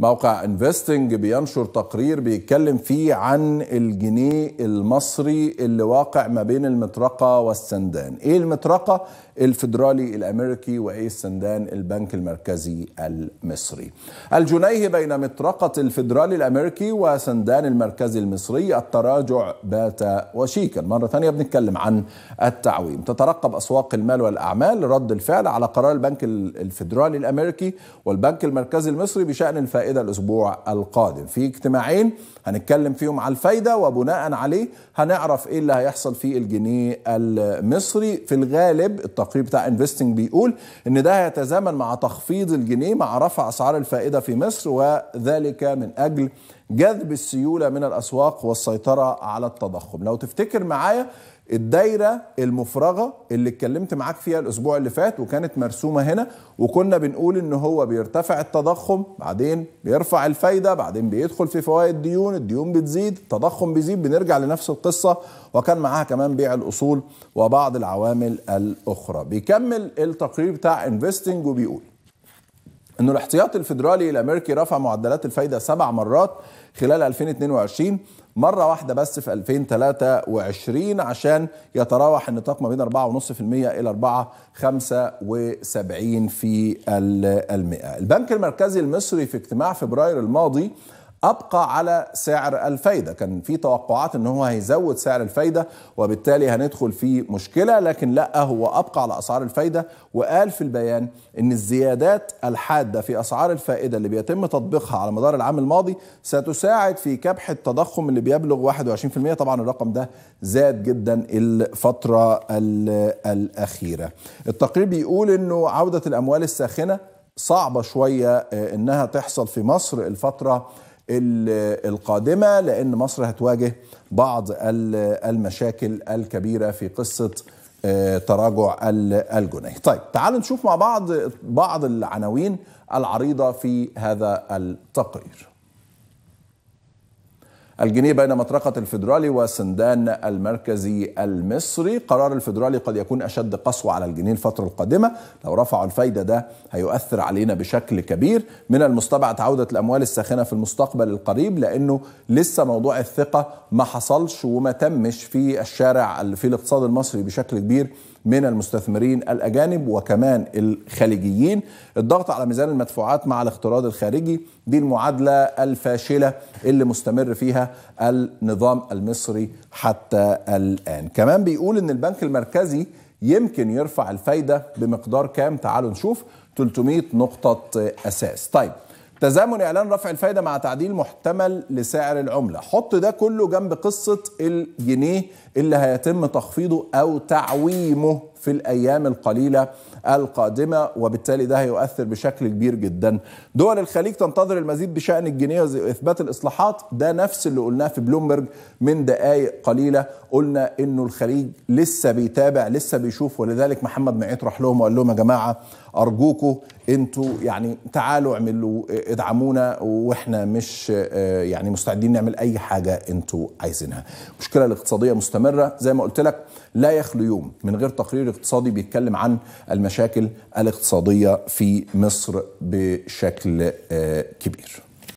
موقع انفستنج بينشر تقرير بيتكلم فيه عن الجنيه المصري اللي واقع ما بين المطرقة والسندان ايه المطرقة الفدرالي الامريكي وايه السندان البنك المركزي المصري الجنيه بين مطرقة الفدرالي الامريكي وسندان المركزي المصري التراجع بات وشيكا مرة ثانية بنتكلم عن التعويم تترقب اسواق المال والاعمال رد الفعل على قرار البنك الفدرالي الامريكي والبنك المركزي المصري بشأن الفائدة الفائده الاسبوع القادم في اجتماعين هنتكلم فيهم على الفايده وبناء عليه هنعرف ايه اللي هيحصل في الجنيه المصري في الغالب التقرير بتاع انفستنج بيقول ان ده هيتزامن مع تخفيض الجنيه مع رفع اسعار الفائده في مصر وذلك من اجل جذب السيولة من الأسواق والسيطرة على التضخم لو تفتكر معايا الدايرة المفرغة اللي اتكلمت معاك فيها الأسبوع اللي فات وكانت مرسومة هنا وكنا بنقول إن هو بيرتفع التضخم بعدين بيرفع الفايدة بعدين بيدخل في فوائد ديون الديون بتزيد التضخم بيزيد بنرجع لنفس القصة وكان معاها كمان بيع الأصول وبعض العوامل الأخرى بيكمل التقرير بتاع انفستنج وبيقول انه الاحتياطي الفيدرالي الامريكي رفع معدلات الفايده سبع مرات خلال 2022 مره واحده بس في 2023 عشان يتراوح النطاق ما بين 4.5% الى 4.75 في المئة. البنك المركزي المصري في اجتماع فبراير الماضي ابقى على سعر الفايده كان في توقعات ان هو هيزود سعر الفايده وبالتالي هندخل في مشكله لكن لا هو ابقى على اسعار الفايده وقال في البيان ان الزيادات الحاده في اسعار الفائده اللي بيتم تطبيقها على مدار العام الماضي ستساعد في كبح التضخم اللي بيبلغ 21% طبعا الرقم ده زاد جدا الفتره الاخيره التقرير بيقول انه عوده الاموال الساخنه صعبه شويه آه، انها تحصل في مصر الفتره القادمة لأن مصر هتواجه بعض المشاكل الكبيرة في قصة آه، تراجع الجنيه طيب تعالوا نشوف مع بعض بعض العناوين العريضة في هذا التقرير الجنيه بين مطرقة الفيدرالي وسندان المركزي المصري قرار الفيدرالي قد يكون أشد قسوة على الجنيه الفترة القادمة لو رفعوا الفايدة ده هيؤثر علينا بشكل كبير من المستبعد عودة الأموال الساخنة في المستقبل القريب لأنه لسه موضوع الثقة ما حصلش وما تمش في الشارع في الاقتصاد المصري بشكل كبير من المستثمرين الأجانب وكمان الخليجيين الضغط على ميزان المدفوعات مع الاقتراض الخارجي دي المعادلة الفاشلة اللي مستمر فيها النظام المصري حتى الآن كمان بيقول أن البنك المركزي يمكن يرفع الفايدة بمقدار كام تعالوا نشوف 300 نقطة أساس طيب تزامن اعلان رفع الفايده مع تعديل محتمل لسعر العمله حط ده كله جنب قصه الجنيه اللي هيتم تخفيضه او تعويمه في الأيام القليلة القادمة وبالتالي ده هيؤثر بشكل كبير جدا دول الخليج تنتظر المزيد بشأن الجنيه وإثبات الإصلاحات ده نفس اللي قلناه في بلومبرج من دقائق قليلة قلنا إنه الخليج لسه بيتابع لسه بيشوف ولذلك محمد معيط راح لهم وقال لهم يا جماعة أرجوكوا أنتوا يعني تعالوا اعملوا ادعمونا وإحنا مش آه، يعني مستعدين نعمل أي حاجة أنتوا عايزينها المشكلة الاقتصادية مستمرة زي ما قلت لك لا يخلو يوم من غير تقرير الاقتصادي بيتكلم عن المشاكل الاقتصاديه في مصر بشكل آه، كبير